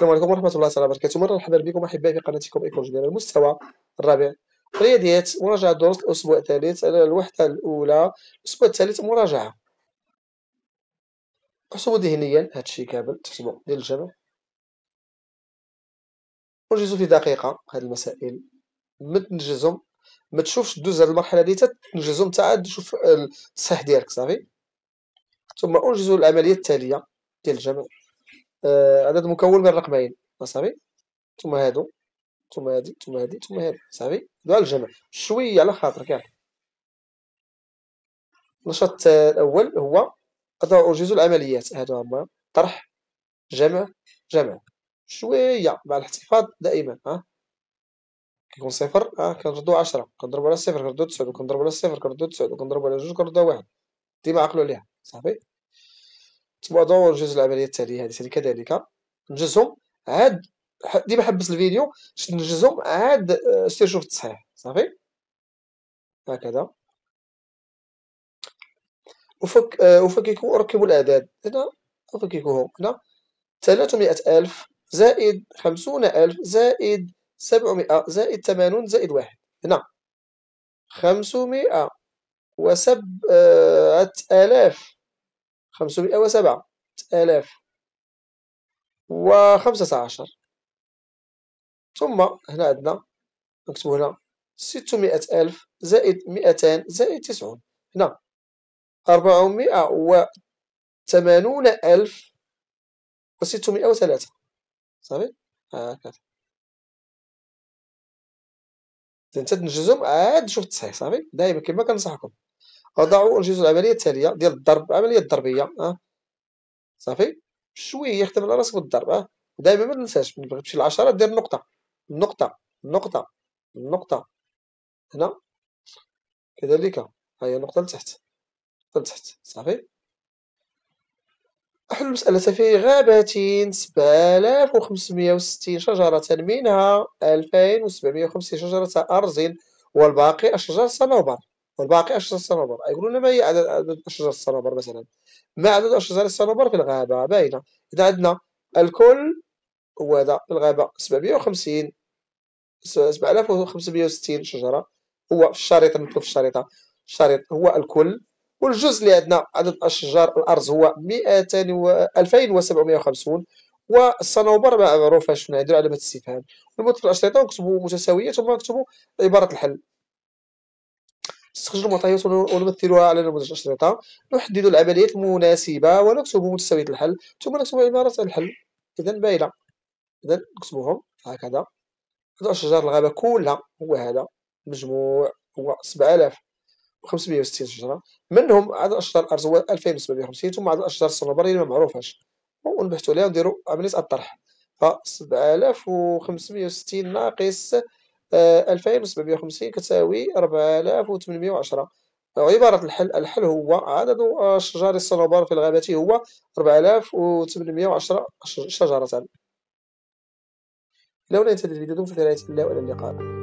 السلام عليكم ورحمه الله تعالى وبركاته مره نحضر بكم احبائي في قناتكم ايكون جديد المستوى الرابع رياضيات مراجعه دروس الاسبوع الثالث على الوحده الاولى الاسبوع الثالث مراجعه احسبوا ذهنيا هادشي كامل تحسبوا ديال الجمع ونجزو في دقيقه هاد المسائل ما تنجزهم ما تشوفش دوز هاد المرحله اللي تنجزهم تاع تشوف الصحيح ديالك صافي ثم انجزوا العمليه التاليه ديال الجمع آه، عدد مكون من الرقمين صافي ثم هادو ثم هادي ثم هادي ثم هادي صافي دعاء الجمع شويه على خاطرك النشاط الاول هو أرجز العمليات هادو هما طرح جمع جمع شويه مع الاحتفاظ دائما ها كيكون صفر ها كنردو 10 كنضربو على صفر كنردو 9 كنضربو على صفر كنردو 9 كنضربو على جوج كنردو واحد ديما عقلوا عليها صافي تبادروا نجوز العمليه التاليه هذه كذلك نجزهم عاد ديما حبس الفيديو نجزهم عاد آه، سير شوف التصحيح صافي هكذا وفك وفككوا آه، ركبوا الاعداد هنا وفككوهم هنا 300 ألف زائد 50 ألف زائد 700 زائد 80 زائد واحد هنا 500 وسبعة آلاف خمسمائة وسبعة آلاف وخمسة عشر ثم هنا عندنا نكتبو هنا ستمائة ألف زائد مئتان زائد تسعون هنا أربعمائة وثمانون ألف وستمائة وثلاثة صافي هكذا إذا تنجزهم عاد شوف التصحيح صافي دائما كما كنصحكم أضعوا الجزء العملية التالية ديال الضرب العملية الضربية أه صافي شوية خدم على راسك بالضرب أه دائما ما تنساش ملي بغيتي العشرة دير نقطة نقطة نقطة نقطة هنا كذلك ها هي نقطة لتحت لتحت صافي أحل المسألة في غابة وستين شجرة منها ألفين وسبعمية وخمسين شجرة أرز والباقي أشجار صنوبر والباقي أشجار الصنوبر يقولون ما هي عدد أشجار الصنوبر مثلا ما عدد أشجار الصنوبر في الغابة باينة إذا عندنا الكل هو هذا في الغابة 750 7560 شجرة هو في الشريطة مكتوب في الشريطة الشريط هو الكل والجزء اللي عندنا عدد أشجار الأرز هو 200 و 2750 والصنوبر معروفه شنو هي علامه استفهام ونبط في الاشرطه ونكتبو متساويه ثم نكتبوا عباره الحل تستخرج المعطيات ونمثلها على نموذج الأشرطة نحدد العمليات المناسبة ونكتب مستويات الحل ثم نكتب عبارات الحل إذا باينة إذا نكتبهم هكذا هذا أشجار الغابة كلها هو هذا مجموع هو 7000 560 شجره منهم عدد اشجار الارز هو 2750 ثم عدد اشجار الصنوبر اللي ما معروفاش ونبحثوا عليها ونديروا عمليه الطرح ف 7560 ناقص 2750 آه، كتساوي 4810 عبارة الحل الحل هو عدد شجر الصنوبر في الغابة هو 4810 شجرة لو هنا ينتهي الفيديو في رعاية الله وإلى اللقاء